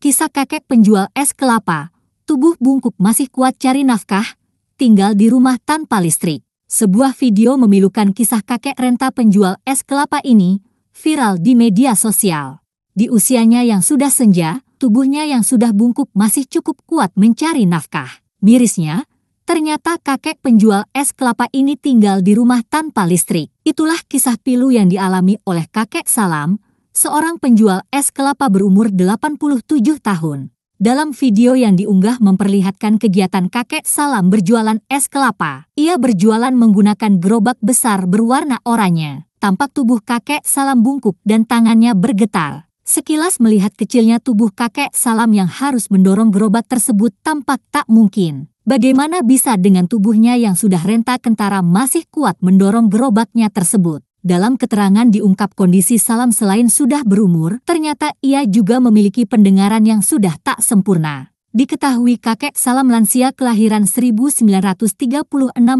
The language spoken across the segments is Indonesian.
Kisah kakek penjual es kelapa, tubuh bungkuk masih kuat cari nafkah, tinggal di rumah tanpa listrik. Sebuah video memilukan kisah kakek renta penjual es kelapa ini viral di media sosial. Di usianya yang sudah senja, tubuhnya yang sudah bungkuk masih cukup kuat mencari nafkah. Mirisnya, ternyata kakek penjual es kelapa ini tinggal di rumah tanpa listrik. Itulah kisah pilu yang dialami oleh kakek Salam, seorang penjual es kelapa berumur 87 tahun. Dalam video yang diunggah memperlihatkan kegiatan kakek salam berjualan es kelapa. Ia berjualan menggunakan gerobak besar berwarna oranye. Tampak tubuh kakek salam bungkuk dan tangannya bergetar. Sekilas melihat kecilnya tubuh kakek salam yang harus mendorong gerobak tersebut tampak tak mungkin. Bagaimana bisa dengan tubuhnya yang sudah renta kentara masih kuat mendorong gerobaknya tersebut? Dalam keterangan diungkap kondisi Salam selain sudah berumur, ternyata ia juga memiliki pendengaran yang sudah tak sempurna. Diketahui kakek Salam lansia kelahiran 1936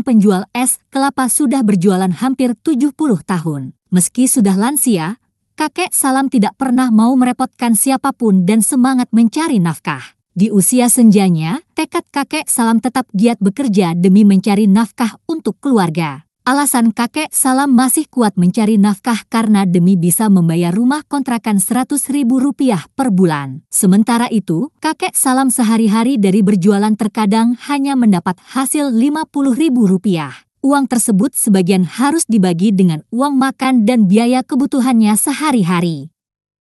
penjual es kelapa sudah berjualan hampir 70 tahun. Meski sudah lansia, kakek Salam tidak pernah mau merepotkan siapapun dan semangat mencari nafkah. Di usia senjanya, tekad kakek Salam tetap giat bekerja demi mencari nafkah untuk keluarga. Alasan kakek Salam masih kuat mencari nafkah karena demi bisa membayar rumah kontrakan seratus ribu rupiah per bulan. Sementara itu, kakek Salam sehari-hari dari berjualan terkadang hanya mendapat hasil lima puluh ribu rupiah. Uang tersebut sebagian harus dibagi dengan uang makan dan biaya kebutuhannya sehari-hari.